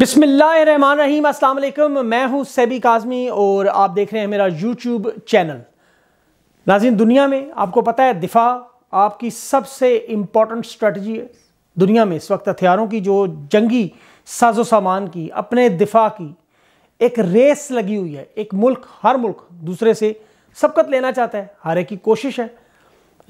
बिसमीम अल्लाम मैं हूँ सैबी काजमी और आप देख रहे हैं मेरा यूट्यूब चैनल नाजिन दुनिया में आपको पता है दिफा आपकी सबसे इम्पॉर्टेंट स्ट्रेटजी है दुनिया में इस वक्त हथियारों की जो जंगी साजो सामान की अपने दिफा की एक रेस लगी हुई है एक मुल्क हर मुल्क दूसरे से सबकत लेना चाहता है हारे की कोशिश है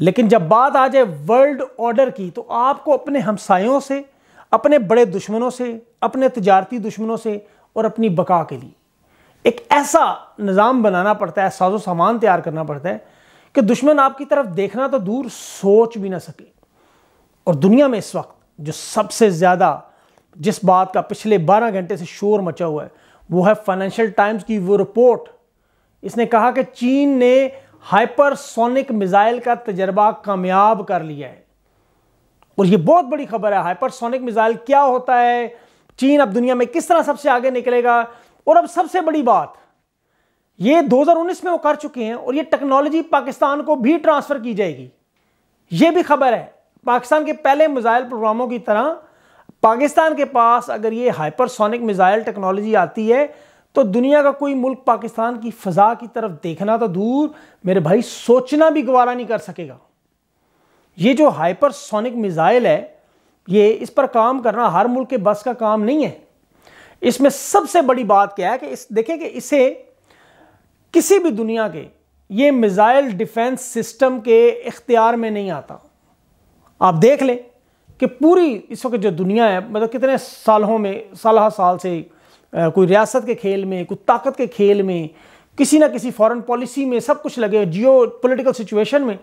लेकिन जब बात आ जाए वर्ल्ड ऑर्डर की तो आपको अपने हमसायों से अपने बड़े दुश्मनों से अपने तजारती दुश्मनों से और अपनी बका के लिए एक ऐसा निज़ाम बनाना पड़ता है साजो सामान तैयार करना पड़ता है कि दुश्मन आपकी तरफ देखना तो दूर सोच भी ना सके और दुनिया में इस वक्त जो सबसे ज़्यादा जिस बात का पिछले 12 घंटे से शोर मचा हुआ है वो है फाइनेंशियल टाइम्स की वो रिपोर्ट इसने कहा कि चीन ने हाइपरसोनिक मिज़ाइल का तजर्बा कामयाब कर लिया है और ये बहुत बड़ी खबर है हाइपरसोनिक मिसाइल क्या होता है चीन अब दुनिया में किस तरह सबसे आगे निकलेगा और अब सबसे बड़ी बात ये 2019 में वो कर चुके हैं और ये टेक्नोलॉजी पाकिस्तान को भी ट्रांसफर की जाएगी ये भी खबर है पाकिस्तान के पहले मिसाइल प्रोग्रामों की तरह पाकिस्तान के पास अगर ये हाइपरसोनिक मिसाइल टेक्नोलॉजी आती है तो दुनिया का कोई मुल्क पाकिस्तान की फ़जा की तरफ देखना तो दूर मेरे भाई सोचना भी गवारा नहीं कर सकेगा ये जो हाइपरसोनिक मिज़ाइल है ये इस पर काम करना हर मुल्क के बस का काम नहीं है इसमें सबसे बड़ी बात क्या है कि इस देखें कि इसे किसी भी दुनिया के ये मिज़ाइल डिफेंस सिस्टम के इख्तियार में नहीं आता आप देख लें कि पूरी इस वक्त जो दुनिया है मतलब कितने सालों में साल साल से कोई रियासत के खेल में कोई ताकत के खेल में किसी ना किसी फॉरेन पॉलिसी में सब कुछ लगे जियो पॉलिटिकल सिचुएशन में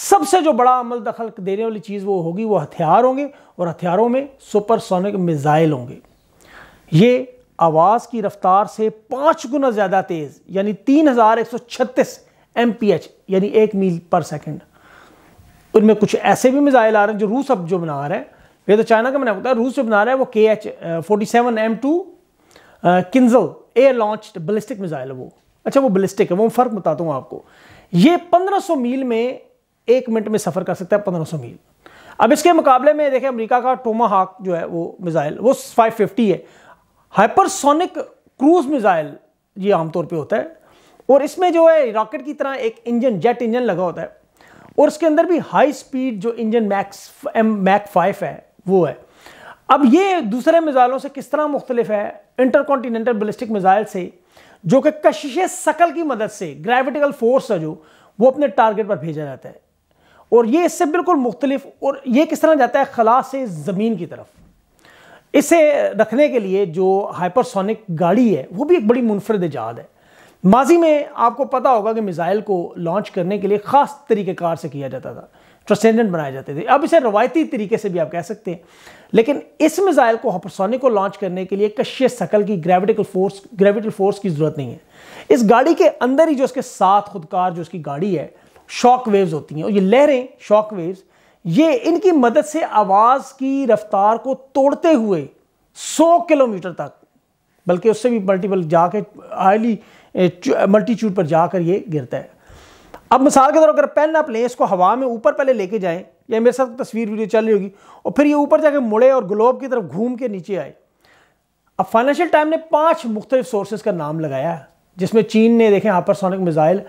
सबसे जो बड़ा अमल दखल देने वाली चीज़ वो होगी वो हथियार होंगे और हथियारों में सुपरसोनिक मिज़ाइल होंगे ये आवाज़ की रफ्तार से पाँच गुना ज़्यादा तेज़ यानी तीन हज़ार एक सौ छत्तीस एम पी एच यानी एक मील पर सेकेंड उनमें कुछ ऐसे भी मिज़ाइल आ रहे हैं जो रूस अब जो बना रहे हैं ये तो चाइना का मैंने बताया रूस जो बना रहा है वो K H forty seven M two Kinzhal air launch ballistic missile है वो अच्छा वो बलिस्टिक है वो फ़र्क बताता हूँ आपको ये पंद्रह सौ मील में एक मिनट में सफ़र कर सकता है पंद्रह सौ मील अब इसके मुकाबले में देखें अमेरिका का टोमा हाक जो है वो मिज़ाइल वो 550 है हाइपरसोनिक क्रूज मिज़ाइल ये आमतौर पे होता है और इसमें जो है रॉकेट की तरह एक इंजन जेट इंजन लगा होता है और इसके अंदर भी हाई स्पीड जो engine max M mach five है वो है अब ये दूसरे मिज़ाइलों से किस तरह मुख्तलिफ है इंटरकॉन्टीनेंटल बलिस्टिक मिज़ाइल से जो कि कशिश सकल की मदद से ग्रेविटिकल फोर्स है जो वो अपने टारगेट पर भेजा जाता है और ये इससे बिल्कुल मुख्तलिफ और ये किस तरह जाता है खला से ज़मीन की तरफ इसे रखने के लिए जो हाइपरसोनिक गाड़ी है वो भी एक बड़ी मुनफरद ईजाद है माजी में आपको पता होगा कि मिज़ाइल को लॉन्च करने के लिए ख़ास तरीक़ेकार से किया जाता था ट्रसेंडेंट बनाए जाते थे अब इसे रवायती तरीके से भी आप कह सकते हैं लेकिन इस मिज़ाइल को हाइपरसोनिक को लॉन्च करने के लिए कश्य सकल की ग्रेविटिकल फोर्स ग्रेविटल फोर्स की ज़रूरत नहीं है इस गाड़ी के अंदर ही जो उसके साथ खुदकार जो उसकी गाड़ी है शॉक वेव्स होती हैं और ये लहरें शॉक वेव्स ये इनकी मदद से आवाज़ की रफ्तार को तोड़ते हुए 100 किलोमीटर तक बल्कि उससे भी मल्टीपल जाके हाईली मल्टीट्यूड पर जाकर ये गिरता है अब मिसाल के तौर अगर पेन आप लें इसको हवा में ऊपर पहले लेके जाएं या मेरे साथ तस्वीर वीडियो चल रही होगी और फिर ये ऊपर जाके मुड़े और ग्लोब की तरफ घूम के नीचे आए अब फाइनेंशियल टाइम ने पांच मुख्तलिफ सोर्सेज का नाम लगाया जिसमें चीन ने देखें हापरसोनिक मिज़ाइल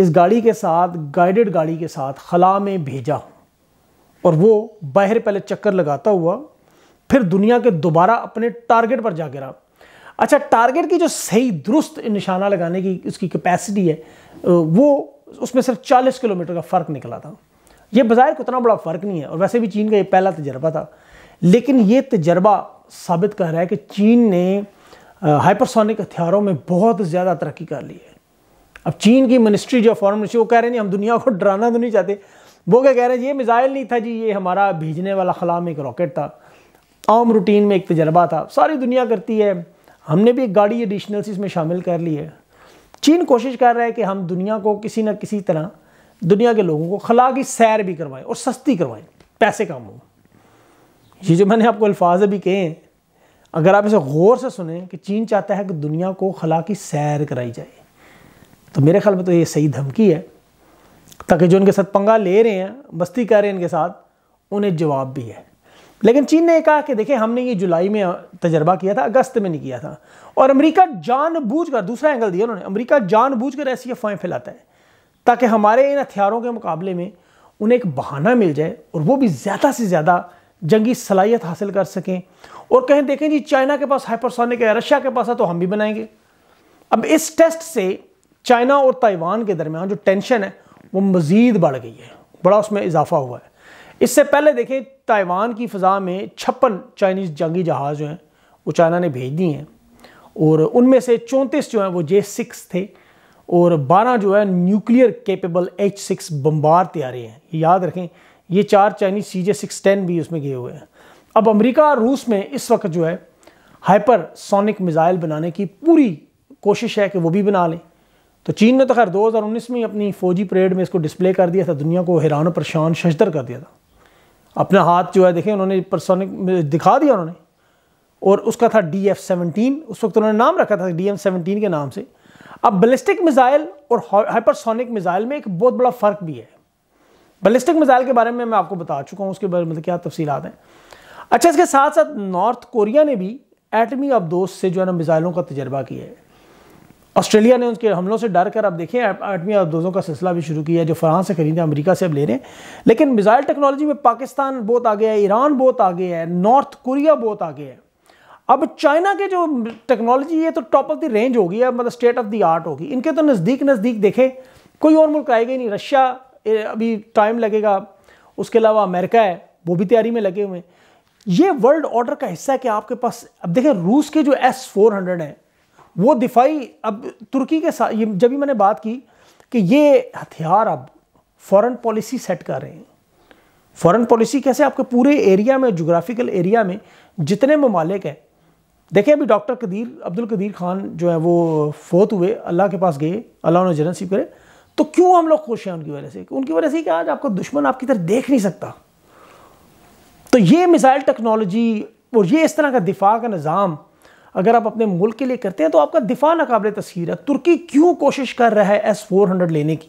इस गाड़ी के साथ गाइडेड गाड़ी के साथ खला में भेजा और वो बाहर पहले चक्कर लगाता हुआ फिर दुनिया के दोबारा अपने टारगेट पर जा गिरा अच्छा टारगेट की जो सही दुरुस्त निशाना लगाने की उसकी कैपेसिटी है वो उसमें सिर्फ 40 किलोमीटर का फ़र्क निकला था ये बाजार को उतना बड़ा फ़र्क नहीं है और वैसे भी चीन का ये पहला तजर्बा था लेकिन ये तजर्बा साबित कर रहा है कि चीन ने हाइपरसोनिक हथियारों में बहुत ज़्यादा तरक्की कर ली है अब चीन की मिनिस्ट्री जो फॉरन मिनिस्ट्री वो कह रहे हैं हम दुनिया को डराना तो नहीं चाहते वो क्या कह रहे हैं ये मिज़ाइल नहीं था जी ये हमारा भेजने वाला खला में एक रॉकेट था आम रूटीन में एक तजर्बा था सारी दुनिया करती है हमने भी एक गाड़ी एडिशनल इसमें शामिल कर ली है चीन कोशिश कर रहा है कि हम दुनिया को किसी ना किसी तरह दुनिया के लोगों को खला की सैर भी करवाएं और सस्ती करवाएं पैसे कम हो ये जो मैंने आपको अल्फाज अभी कहे हैं अगर आप इसे गौर से सुने कि चीन चाहता है कि दुनिया को खला की सैर कराई जाए तो मेरे ख्याल में तो ये सही धमकी है ताकि जो इनके साथ पंगा ले रहे हैं मस्ती कर रहे हैं इनके साथ उन्हें जवाब भी है लेकिन चीन ने कहा कि देखिए हमने ये जुलाई में तजर्बा किया था अगस्त में नहीं किया था और अमेरिका जानबूझकर दूसरा एंगल दिया उन्होंने अमेरिका जानबूझकर ऐसी अफवाहें फैलाता है ताकि हमारे इन हथियारों के मुकाबले में उन्हें एक बहाना मिल जाए और वो भी ज़्यादा से ज़्यादा जंगी सलाहियत हासिल कर सकें और कहें देखें जी चाइना के पास हाइपरसोनिक है रशिया के पास है तो हम भी बनाएंगे अब इस टेस्ट से चाइना और ताइवान के दरमियान जो टेंशन है वो मज़ीद बढ़ गई है बड़ा उसमें इजाफा हुआ है इससे पहले देखें ताइवान की फ़ज़ा में छप्पन चाइनीज़ जंगी जहाज़ जो हैं वो चाइना ने भेज दिए हैं और उनमें से चौंतीस जो हैं वो जे सिक्स थे और बारह जो है nuclear capable H six bomber तैयारी हैं याद रखें ये चार Chinese C J six ten भी उसमें गए हुए हैं अब अमरीका और रूस में इस वक्त जो है हाइपर सोनिक मिज़ाइल बनाने की पूरी कोशिश है कि वो भी बना लें तो चीन ने तो खैर 2019 में अपनी फौजी परेड में इसको डिस्प्ले कर दिया था दुनिया को हैरान परेशान शशदर कर दिया था अपना हाथ जो है देखें उन्होंने परसोनिक दिखा दिया उन्होंने और उसका था डी एफ सेवनटीन उस वक्त उन्होंने नाम रखा था डी एम सेवनटीन के नाम से अब बलिस्टिक मिज़ाइल और हाइपरसोनिक मिज़ाइल में एक बहुत बड़ा फ़र्क भी है बलिस्टिक मिज़ाइल के बारे में मैं आपको बता चुका हूँ उसके बारे में मतलब क्या तफसीत हैं अच्छा इसके साथ साथ नॉर्थ कोरिया ने भी एटमी अब दोस्त से जो है ना मिज़ाइलों का तजर्बा किया है ऑस्ट्रेलिया ने उनके हमलों से डर कर अब देखें आठवीं अफदोज़ों का सिलसिला भी शुरू किया जो फ्रांस से खरीदे अमेरिका से अब ले रहे हैं लेकिन मिज़ाइल टेक्नोलॉजी में पाकिस्तान बहुत आगे है ईरान बहुत आगे है नॉर्थ कोरिया बहुत आगे है अब चाइना के जो टेक्नोलॉजी है तो टॉप ऑफ द रेंज होगी अब मतलब स्टेट ऑफ द आर्ट होगी इनके तो नज़दीक नज़दीक देखें कोई और मुल्क आएगा ही नहीं रशिया अभी टाइम लगेगा उसके अलावा अमेरिका है वो भी तैयारी में लगे हुए हैं ये वर्ल्ड ऑर्डर का हिस्सा है कि आपके पास अब देखें रूस के जो एस फोर हंड्रेड हैं वो दिफाई अब तुर्की के साथ जब भी मैंने बात की कि ये हथियार अब फॉरेन पॉलिसी सेट कर रहे हैं फॉरेन पॉलिसी कैसे आपके पूरे एरिया में जोग्राफिकल एरिया में जितने ममालिक हैं देखिए अभी डॉक्टर कदीर अब्दुल कदीर खान जो है वो फोत हुए अल्लाह के पास गए अल्लाह उन्हें जनसी करे तो क्यों हम लोग खुश हैं उनकी वजह से उनकी वजह से कि आज आपका दुश्मन आपकी तरफ देख नहीं सकता तो ये मिसाइल टेक्नोलॉजी और ये इस तरह का दिफा का निज़ाम अगर आप अपने मुल्क के लिए करते हैं तो आपका दिफा नाकबले तस्वीर है तुर्की क्यों कोशिश कर रहा है एस फोर हंड्रेड लेने की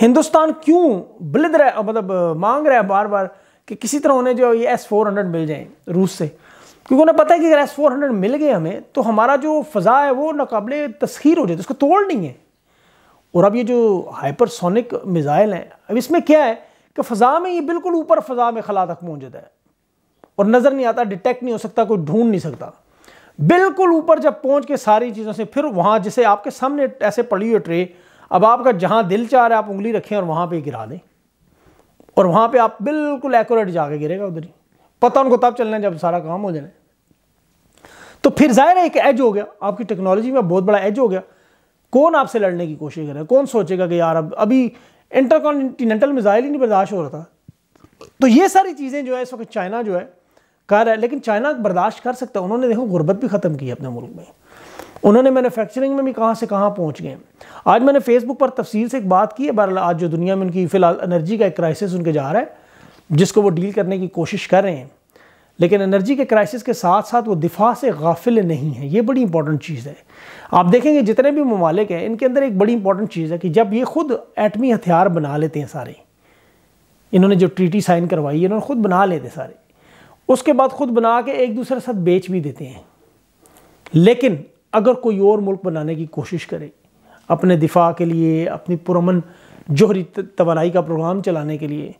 हिंदुस्तान क्यों बिलद रहा मतलब मांग रहा है बार बार कि किसी तरह उन्हें जो ये एस फोर हंड्रेड मिल जाए रूस से क्योंकि उन्हें पता है कि अगर एस फोर हंड्रेड मिल गए हमें तो हमारा जो फ़ज़ा है वो नाकबले तस्खीर हो जाए तो उसको तोड़ नहीं है और अब ये जो हाइपरसोनिक मिज़ाइल हैं अब इसमें क्या है कि फ़ा में ये बिल्कुल ऊपर फ़ज़ा में खला तक पहुँच जाता है और नज़र नहीं आता डिटेक्ट नहीं हो सकता कोई ढूंढ नहीं सकता बिल्कुल ऊपर जब पहुंच के सारी चीज़ों से फिर वहाँ जिसे आपके सामने ऐसे पड़ी हुई ट्रे अब आपका जहाँ दिल चाह रहा है आप उंगली रखें और वहाँ पर गिरा दें और वहाँ पर आप बिल्कुल एक्यूरेट जाके गिरेगा उधर ही पता उनको तब चलना है जब सारा काम हो जाए तो फिर जाहिर है एक एज हो गया आपकी टेक्नोलॉजी में बहुत बड़ा एज हो गया कौन आपसे लड़ने की कोशिश करेगा कौन सोचेगा कि यार अब अभी इंटरकॉन्टिनेंटल मिसाइल ही नहीं बर्दाश्त हो रहा था तो ये सारी चीज़ें जो है इस वक्त चाइना जो है कर है लेकिन चाइना बर्दाश्त कर सकता है उन्होंने देखो गुर्बत भी ख़त्म की है अपने मुल्क में उन्होंने मैनुफैक्चरिंग में भी कहाँ से कहाँ पहुँच गए आज मैंने फेसबुक पर तफसील से एक बात की है बहरहाल आज जो दुनिया में उनकी फ़िलहाल एनर्जी का एक क्राइसिस उनके जा रहा है जिसको वो डील करने की कोशिश कर रहे हैं लेकिन एनर्जी के क्राइसिस के साथ साथ वो दिफा से गाफिल नहीं है ये बड़ी इंपॉर्टेंट चीज़ है आप देखेंगे जितने भी ममालिक हैं इनके अंदर एक बड़ी इंपॉर्टेंट चीज़ है कि जब ये खुद एटमी हथियार बना लेते हैं सारे इन्होंने जो ट्रीटी साइन करवाई है इन्होंने खुद बना लेते सारे उसके बाद ख़ुद बना के एक दूसरे के साथ बेच भी देते हैं लेकिन अगर कोई और मुल्क बनाने की कोशिश करे अपने दिफा के लिए अपनी पुरमन जोहरी तवानाई का प्रोग्राम चलाने के लिए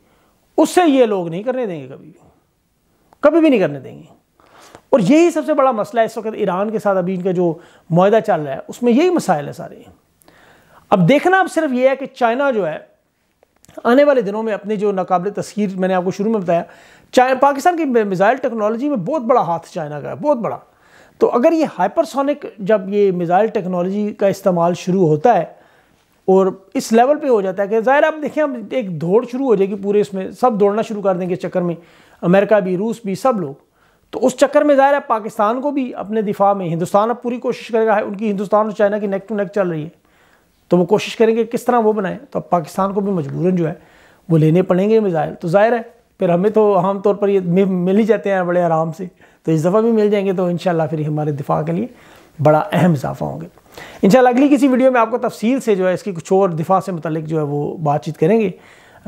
उससे ये लोग नहीं करने देंगे कभी भी कभी भी नहीं करने देंगे और यही सबसे बड़ा मसला है इस वक्त ईरान के साथ अभी इनका जो माहा चल रहा है उसमें यही मसाइल है सारे अब देखना अब सिर्फ यह है कि चाइना जो है आने वाले दिनों में अपने जो नाकबले तस्वीर मैंने आपको शुरू में बताया चाइना पाकिस्तान की मिज़ाइल टेक्नोलॉजी में बहुत बड़ा हाथ चाइना का है बहुत बड़ा तो अगर ये हाइपरसोनिक जब ये मिज़ाइल टेक्नोलॉजी का इस्तेमाल शुरू होता है और इस लेवल पे हो जाता है कि ज़ाहिर आप देखें हम एक दौड़ शुरू हो जाएगी पूरे इसमें सब दौड़ना शुरू कर देंगे चक्कर में अमेरिका भी रूस भी सब लोग तो उस चक्कर में ज़ाहिर है पाकिस्तान को भी अपने दिफा में हिंदुस्तान अब पूरी कोशिश करेगा उनकी हिंदुस्तान और चाइना की नेक टू नेक चल रही है तो वो कोशिश करेंगे किस तरह वो बनाएं तो अब पाकिस्तान को भी मजबूरन जो है वो लेने पड़ेंगे मिज़ाइल तो ज़ाहिर है फिर हमें तो आम तौर पर ये मिल ही जाते हैं बड़े आराम से तो इस दफ़ा भी मिल जाएंगे तो इन फिर हमारे दिफा के लिए बड़ा अहम इजाफा होंगे इन अगली किसी वीडियो में आपको तफसील से जो है इसकी कुछ और दिफा से मतलब जो है वो बातचीत करेंगे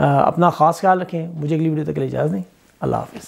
अपना ख़ास ख्याल रखें मुझे अगली वीडियो तक के लिए इजाज़ दें अल्लाह हाफि